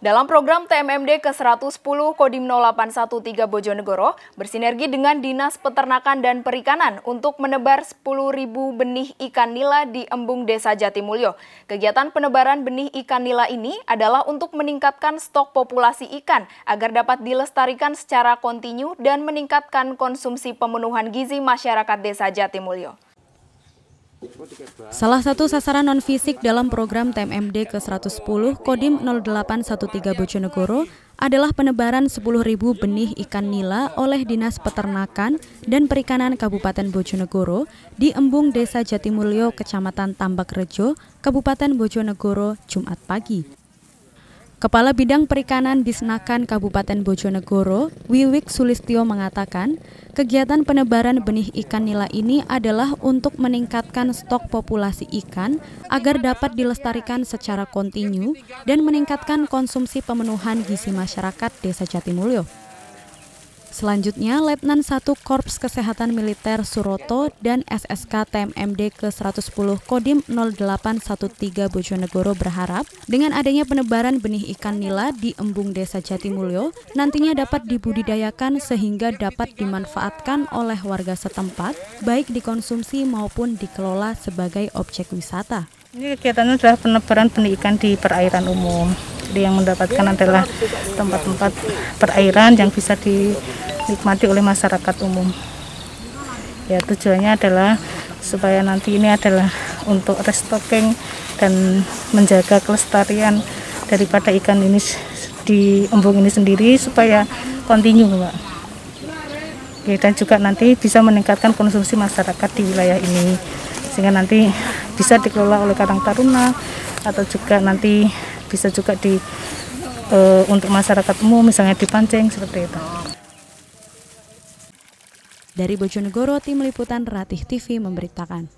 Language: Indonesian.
Dalam program TMMD ke-110 Kodim 0813 Bojonegoro bersinergi dengan Dinas Peternakan dan Perikanan untuk menebar 10.000 benih ikan nila di embung Desa Jatimulyo. Kegiatan penebaran benih ikan nila ini adalah untuk meningkatkan stok populasi ikan agar dapat dilestarikan secara kontinu dan meningkatkan konsumsi pemenuhan gizi masyarakat Desa Jatimulyo. Salah satu sasaran non-fisik dalam program TMMD ke-110 Kodim 0813 Bojonegoro adalah penebaran 10.000 benih ikan nila oleh Dinas Peternakan dan Perikanan Kabupaten Bojonegoro di embung Desa Jatimulyo, Kecamatan Tambak Rejo, Kabupaten Bojonegoro, Jumat pagi. Kepala Bidang Perikanan Disnakan Kabupaten Bojonegoro, Wiwik Sulistio mengatakan, kegiatan penebaran benih ikan nila ini adalah untuk meningkatkan stok populasi ikan agar dapat dilestarikan secara kontinu dan meningkatkan konsumsi pemenuhan gizi masyarakat Desa Jatimulyo. Selanjutnya, Letnan 1 Korps Kesehatan Militer Suroto dan SSK TMMD ke-110 Kodim 0813 Bojonegoro berharap dengan adanya penebaran benih ikan nila di embung Desa Jatimulyo nantinya dapat dibudidayakan sehingga dapat dimanfaatkan oleh warga setempat baik dikonsumsi maupun dikelola sebagai objek wisata. Ini kegiatannya adalah penebaran benih ikan di perairan umum. Jadi yang mendapatkan adalah tempat-tempat perairan yang bisa di dinikmati oleh masyarakat umum ya tujuannya adalah supaya nanti ini adalah untuk restocking dan menjaga kelestarian daripada ikan ini di embung ini sendiri supaya kontinu Pak. Oke, dan juga nanti bisa meningkatkan konsumsi masyarakat di wilayah ini sehingga nanti bisa dikelola oleh Karang Taruna atau juga nanti bisa juga di e, untuk masyarakat umum misalnya dipancing seperti itu. Dari Bojonegoro, Tim Liputan Ratih TV memberitakan.